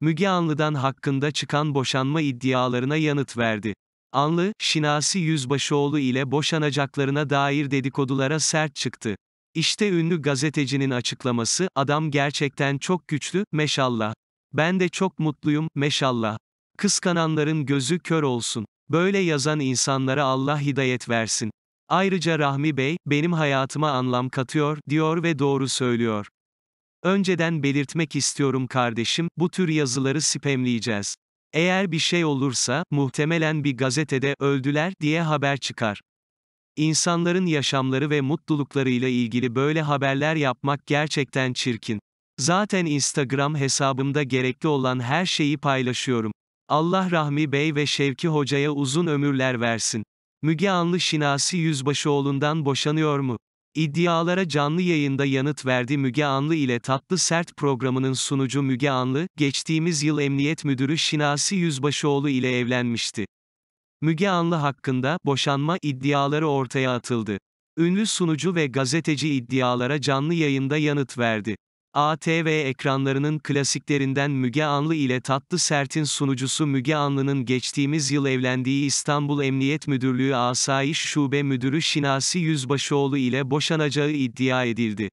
Müge Anlı'dan hakkında çıkan boşanma iddialarına yanıt verdi. Anlı, Şinasi Yüzbaşıoğlu ile boşanacaklarına dair dedikodulara sert çıktı. İşte ünlü gazetecinin açıklaması, adam gerçekten çok güçlü, meşallah. Ben de çok mutluyum, meşallah. Kıskananların gözü kör olsun. Böyle yazan insanlara Allah hidayet versin. Ayrıca Rahmi Bey, benim hayatıma anlam katıyor, diyor ve doğru söylüyor. Önceden belirtmek istiyorum kardeşim, bu tür yazıları spamleyeceğiz. Eğer bir şey olursa, muhtemelen bir gazetede öldüler diye haber çıkar. İnsanların yaşamları ve mutluluklarıyla ilgili böyle haberler yapmak gerçekten çirkin. Zaten Instagram hesabımda gerekli olan her şeyi paylaşıyorum. Allah Rahmi Bey ve Şevki Hoca'ya uzun ömürler versin. Müge Anlı Şinasi Yüzbaşıoğlu'ndan boşanıyor mu? İddialara canlı yayında yanıt verdi Müge Anlı ile Tatlı Sert programının sunucu Müge Anlı, geçtiğimiz yıl Emniyet Müdürü Şinasi Yüzbaşıoğlu ile evlenmişti. Müge Anlı hakkında boşanma iddiaları ortaya atıldı. Ünlü sunucu ve gazeteci iddialara canlı yayında yanıt verdi. ATV ekranlarının klasiklerinden Müge Anlı ile Tatlı Sert'in sunucusu Müge Anlı'nın geçtiğimiz yıl evlendiği İstanbul Emniyet Müdürlüğü Asayiş Şube Müdürü Şinasi Yüzbaşıoğlu ile boşanacağı iddia edildi.